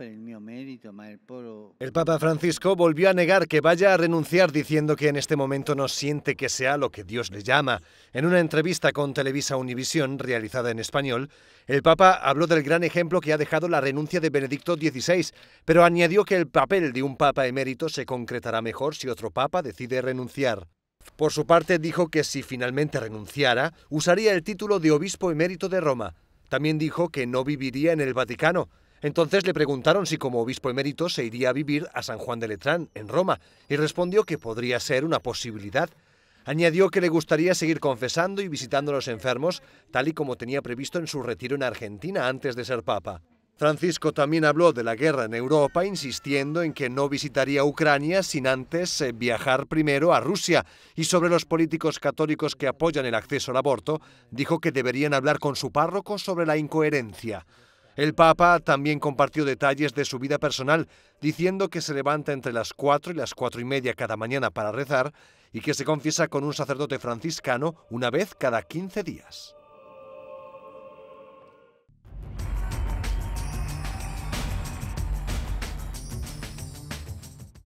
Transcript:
el El Papa Francisco volvió a negar que vaya a renunciar diciendo que en este momento no siente que sea lo que Dios le llama. En una entrevista con Televisa Univisión, realizada en español, el Papa habló del gran ejemplo que ha dejado la renuncia de Benedicto XVI, pero añadió que el papel de un Papa emérito se concretará mejor si otro Papa decide renunciar. Por su parte, dijo que si finalmente renunciara, usaría el título de obispo emérito de Roma. También dijo que no viviría en el Vaticano, entonces le preguntaron si como obispo emérito se iría a vivir a San Juan de Letrán, en Roma, y respondió que podría ser una posibilidad. Añadió que le gustaría seguir confesando y visitando a los enfermos, tal y como tenía previsto en su retiro en Argentina antes de ser papa. Francisco también habló de la guerra en Europa, insistiendo en que no visitaría Ucrania sin antes eh, viajar primero a Rusia, y sobre los políticos católicos que apoyan el acceso al aborto, dijo que deberían hablar con su párroco sobre la incoherencia. El Papa también compartió detalles de su vida personal, diciendo que se levanta entre las 4 y las 4 y media cada mañana para rezar y que se confiesa con un sacerdote franciscano una vez cada 15 días.